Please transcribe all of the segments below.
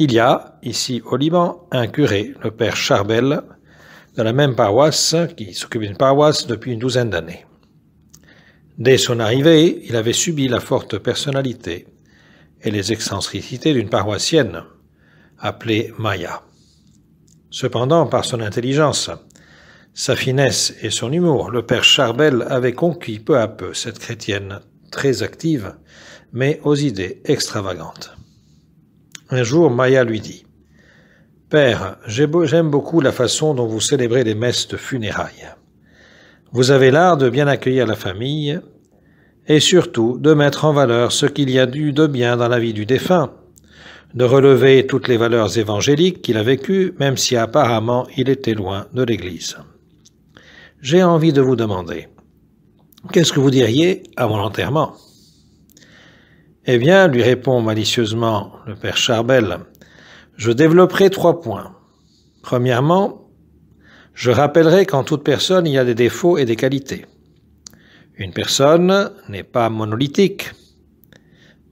Il y a, ici au Liban, un curé, le père Charbel, de la même paroisse, qui s'occupe d'une paroisse depuis une douzaine d'années. Dès son arrivée, il avait subi la forte personnalité et les excentricités d'une paroissienne, appelée Maya. Cependant, par son intelligence, sa finesse et son humour, le père Charbel avait conquis peu à peu cette chrétienne très active, mais aux idées extravagantes. Un jour, Maya lui dit Père, j'aime beaucoup la façon dont vous célébrez les messes de funérailles. Vous avez l'art de bien accueillir la famille et surtout de mettre en valeur ce qu'il y a dû de bien dans la vie du défunt, de relever toutes les valeurs évangéliques qu'il a vécues, même si apparemment il était loin de l'Église. J'ai envie de vous demander, qu'est-ce que vous diriez à mon eh bien, lui répond malicieusement le père Charbel, je développerai trois points. Premièrement, je rappellerai qu'en toute personne, il y a des défauts et des qualités. Une personne n'est pas monolithique.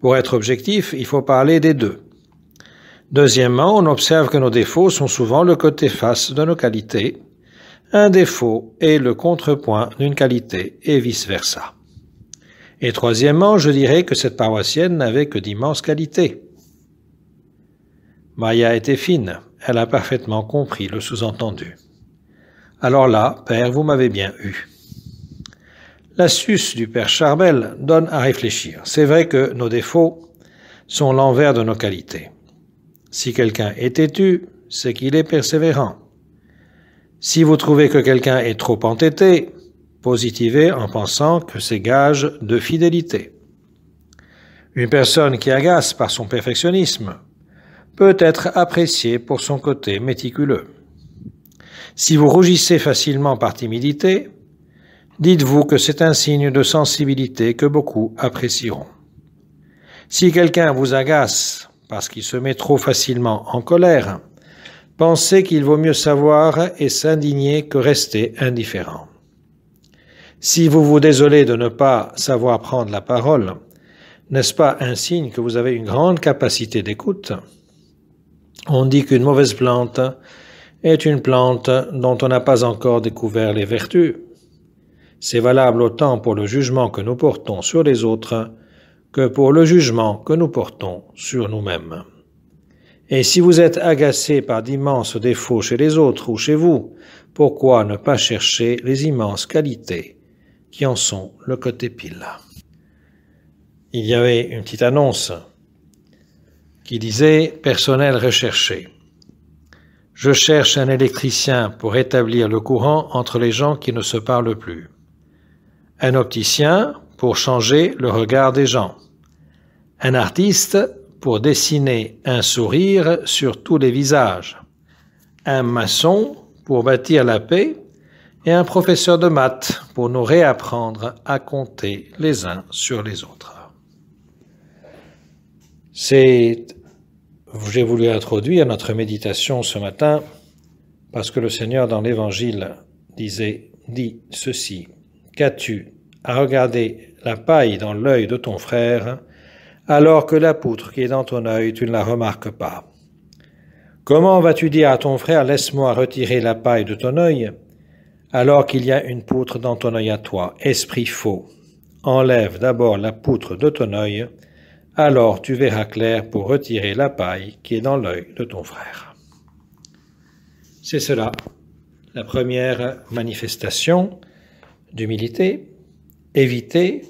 Pour être objectif, il faut parler des deux. Deuxièmement, on observe que nos défauts sont souvent le côté face de nos qualités. Un défaut est le contrepoint d'une qualité et vice-versa. Et troisièmement, je dirais que cette paroissienne n'avait que d'immenses qualités. Maya était fine, elle a parfaitement compris le sous-entendu. Alors là, père, vous m'avez bien eu. L'astuce du père Charbel donne à réfléchir. C'est vrai que nos défauts sont l'envers de nos qualités. Si quelqu'un est têtu, c'est qu'il est persévérant. Si vous trouvez que quelqu'un est trop entêté, positiver en pensant que c'est gage de fidélité. Une personne qui agace par son perfectionnisme peut être appréciée pour son côté méticuleux. Si vous rougissez facilement par timidité, dites-vous que c'est un signe de sensibilité que beaucoup apprécieront. Si quelqu'un vous agace parce qu'il se met trop facilement en colère, pensez qu'il vaut mieux savoir et s'indigner que rester indifférent. Si vous vous désolez de ne pas savoir prendre la parole, n'est-ce pas un signe que vous avez une grande capacité d'écoute On dit qu'une mauvaise plante est une plante dont on n'a pas encore découvert les vertus. C'est valable autant pour le jugement que nous portons sur les autres que pour le jugement que nous portons sur nous-mêmes. Et si vous êtes agacé par d'immenses défauts chez les autres ou chez vous, pourquoi ne pas chercher les immenses qualités qui en sont le côté pile. Il y avait une petite annonce qui disait personnel recherché. Je cherche un électricien pour établir le courant entre les gens qui ne se parlent plus. Un opticien pour changer le regard des gens. Un artiste pour dessiner un sourire sur tous les visages. Un maçon pour bâtir la paix et un professeur de maths pour nous réapprendre à compter les uns sur les autres. C'est, j'ai voulu introduire notre méditation ce matin parce que le Seigneur dans l'Évangile disait, dit ceci, qu'as-tu à regarder la paille dans l'œil de ton frère alors que la poutre qui est dans ton œil, tu ne la remarques pas Comment vas-tu dire à ton frère, laisse-moi retirer la paille de ton œil alors qu'il y a une poutre dans ton œil à toi, esprit faux, enlève d'abord la poutre de ton œil, alors tu verras clair pour retirer la paille qui est dans l'œil de ton frère. C'est cela, la première manifestation d'humilité, éviter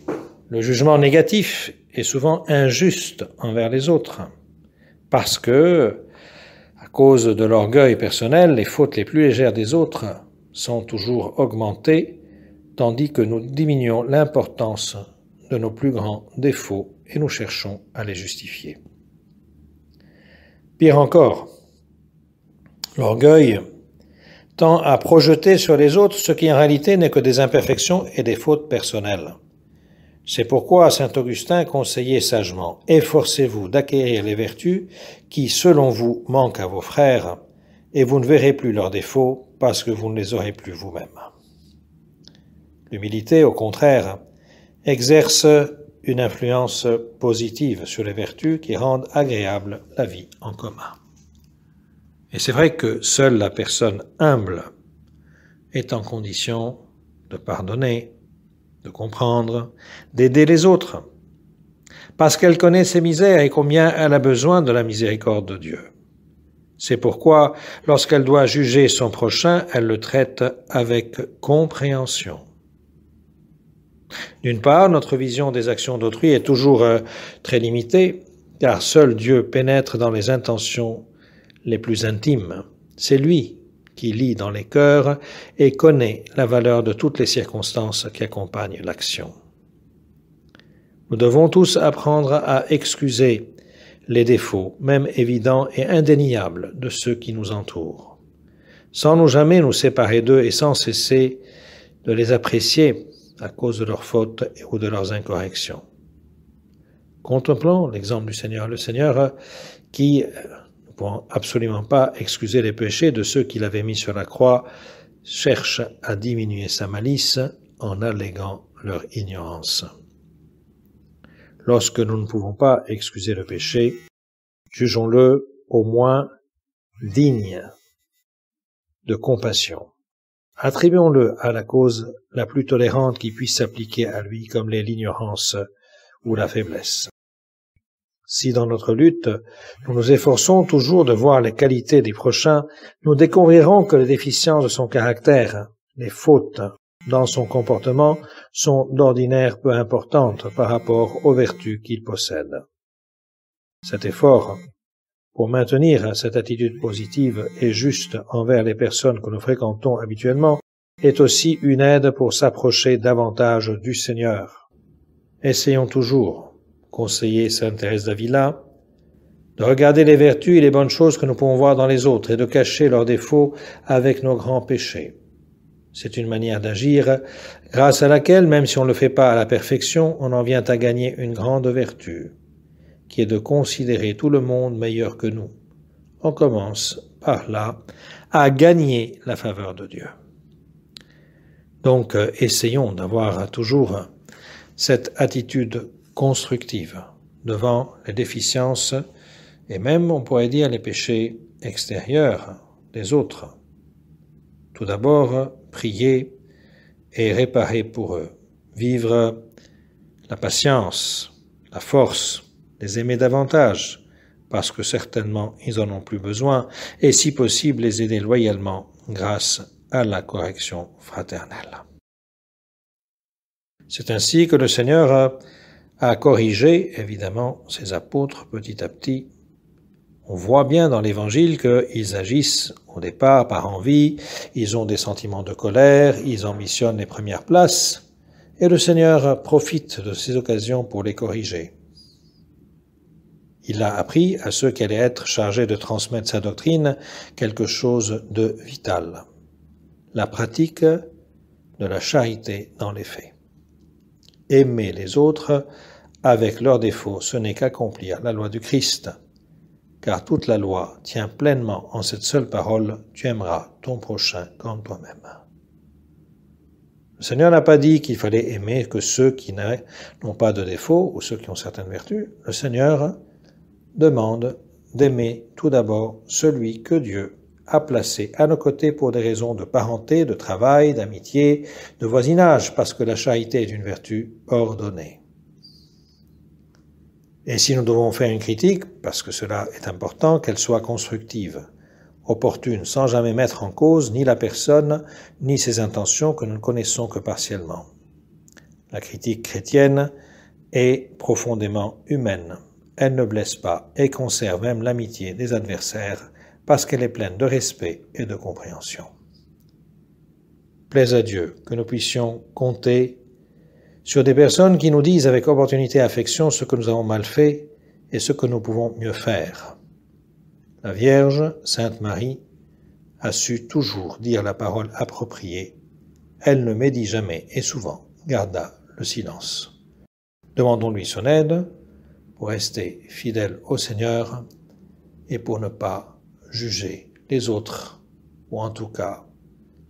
le jugement négatif et souvent injuste envers les autres, parce que, à cause de l'orgueil personnel, les fautes les plus légères des autres sont toujours augmentés, tandis que nous diminuons l'importance de nos plus grands défauts et nous cherchons à les justifier. Pire encore, l'orgueil tend à projeter sur les autres ce qui en réalité n'est que des imperfections et des fautes personnelles. C'est pourquoi Saint Augustin conseillait sagement Efforcez-vous d'acquérir les vertus qui, selon vous, manquent à vos frères, et vous ne verrez plus leurs défauts, parce que vous ne les aurez plus vous-même. L'humilité, au contraire, exerce une influence positive sur les vertus qui rendent agréable la vie en commun. Et c'est vrai que seule la personne humble est en condition de pardonner, de comprendre, d'aider les autres, parce qu'elle connaît ses misères et combien elle a besoin de la miséricorde de Dieu. C'est pourquoi, lorsqu'elle doit juger son prochain, elle le traite avec compréhension. D'une part, notre vision des actions d'autrui est toujours euh, très limitée, car seul Dieu pénètre dans les intentions les plus intimes. C'est lui qui lit dans les cœurs et connaît la valeur de toutes les circonstances qui accompagnent l'action. Nous devons tous apprendre à excuser les défauts, même évidents et indéniables, de ceux qui nous entourent. Sans nous jamais nous séparer d'eux et sans cesser de les apprécier à cause de leurs fautes ou de leurs incorrections. Contemplons l'exemple du Seigneur, le Seigneur euh, qui euh, ne pouvant absolument pas excuser les péchés de ceux qu'il avait mis sur la croix, cherche à diminuer sa malice en alléguant leur ignorance. Lorsque nous ne pouvons pas excuser le péché, jugeons-le au moins digne de compassion. Attribuons-le à la cause la plus tolérante qui puisse s'appliquer à lui comme l'ignorance ou la faiblesse. Si dans notre lutte, nous nous efforçons toujours de voir les qualités des prochains, nous découvrirons que les déficiences de son caractère, les fautes dans son comportement sont d'ordinaire peu importantes par rapport aux vertus qu'il possède. Cet effort pour maintenir cette attitude positive et juste envers les personnes que nous fréquentons habituellement est aussi une aide pour s'approcher davantage du Seigneur. Essayons toujours, conseiller Sainte Thérèse d'Avila, de regarder les vertus et les bonnes choses que nous pouvons voir dans les autres et de cacher leurs défauts avec nos grands péchés. C'est une manière d'agir grâce à laquelle, même si on ne le fait pas à la perfection, on en vient à gagner une grande vertu, qui est de considérer tout le monde meilleur que nous. On commence par là à gagner la faveur de Dieu. Donc euh, essayons d'avoir toujours cette attitude constructive devant les déficiences et même, on pourrait dire, les péchés extérieurs des autres. Tout d'abord, prier et réparer pour eux, vivre la patience, la force, les aimer davantage, parce que certainement ils en ont plus besoin, et si possible les aider loyalement grâce à la correction fraternelle. C'est ainsi que le Seigneur a, corrigé évidemment ses apôtres petit à petit on voit bien dans l'Évangile qu'ils agissent au départ par envie, ils ont des sentiments de colère, ils ambitionnent les premières places, et le Seigneur profite de ces occasions pour les corriger. Il a appris à ceux qui allaient être chargés de transmettre sa doctrine quelque chose de vital, la pratique de la charité dans les faits. Aimer les autres avec leurs défauts, ce n'est qu'accomplir la loi du Christ car toute la loi tient pleinement en cette seule parole, tu aimeras ton prochain comme toi-même. Le Seigneur n'a pas dit qu'il fallait aimer que ceux qui n'ont pas de défauts ou ceux qui ont certaines vertus. Le Seigneur demande d'aimer tout d'abord celui que Dieu a placé à nos côtés pour des raisons de parenté, de travail, d'amitié, de voisinage, parce que la charité est une vertu ordonnée. Et si nous devons faire une critique, parce que cela est important, qu'elle soit constructive, opportune, sans jamais mettre en cause ni la personne, ni ses intentions que nous ne connaissons que partiellement. La critique chrétienne est profondément humaine. Elle ne blesse pas et conserve même l'amitié des adversaires parce qu'elle est pleine de respect et de compréhension. Plaise à Dieu que nous puissions compter sur des personnes qui nous disent avec opportunité et affection ce que nous avons mal fait et ce que nous pouvons mieux faire. La Vierge, Sainte Marie, a su toujours dire la parole appropriée. Elle ne médit jamais et souvent garda le silence. Demandons-lui son aide pour rester fidèle au Seigneur et pour ne pas juger les autres, ou en tout cas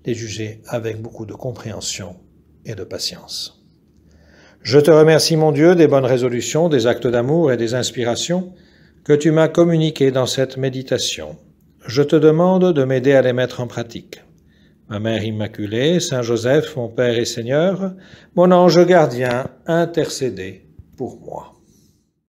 les juger avec beaucoup de compréhension et de patience. Je te remercie, mon Dieu, des bonnes résolutions, des actes d'amour et des inspirations que tu m'as communiquées dans cette méditation. Je te demande de m'aider à les mettre en pratique. Ma Mère Immaculée, Saint Joseph, mon Père et Seigneur, mon ange gardien, intercédez pour moi.